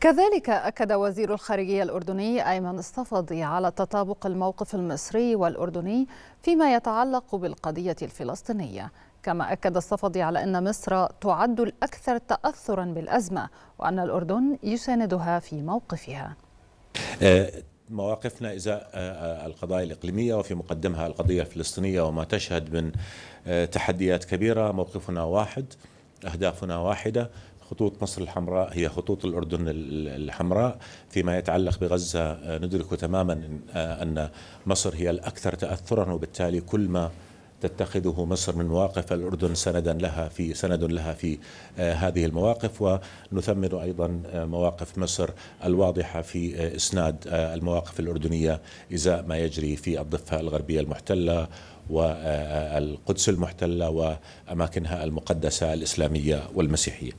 كذلك أكد وزير الخارجية الأردني أيمن الصفدي على تطابق الموقف المصري والأردني فيما يتعلق بالقضية الفلسطينية كما أكد الصفدي على أن مصر تعد الأكثر تأثرا بالأزمة وأن الأردن يساندها في موقفها آه، مواقفنا إزاء آه، آه، القضايا الإقليمية وفي مقدمها القضية الفلسطينية وما تشهد من تحديات كبيرة موقفنا واحد أهدافنا واحدة خطوط مصر الحمراء هي خطوط الأردن الحمراء فيما يتعلق بغزة آه، ندرك تماما آه، أن مصر هي الأكثر تأثرا وبالتالي كل ما تتخذه مصر من مواقف الأردن سندا لها في سند لها في آه، هذه المواقف ونثمن أيضا مواقف مصر الواضحة في إسناد المواقف الأردنية إزاء ما يجري في الضفة الغربية المحتلة والقدس المحتلة وأماكنها المقدسة الإسلامية والمسيحية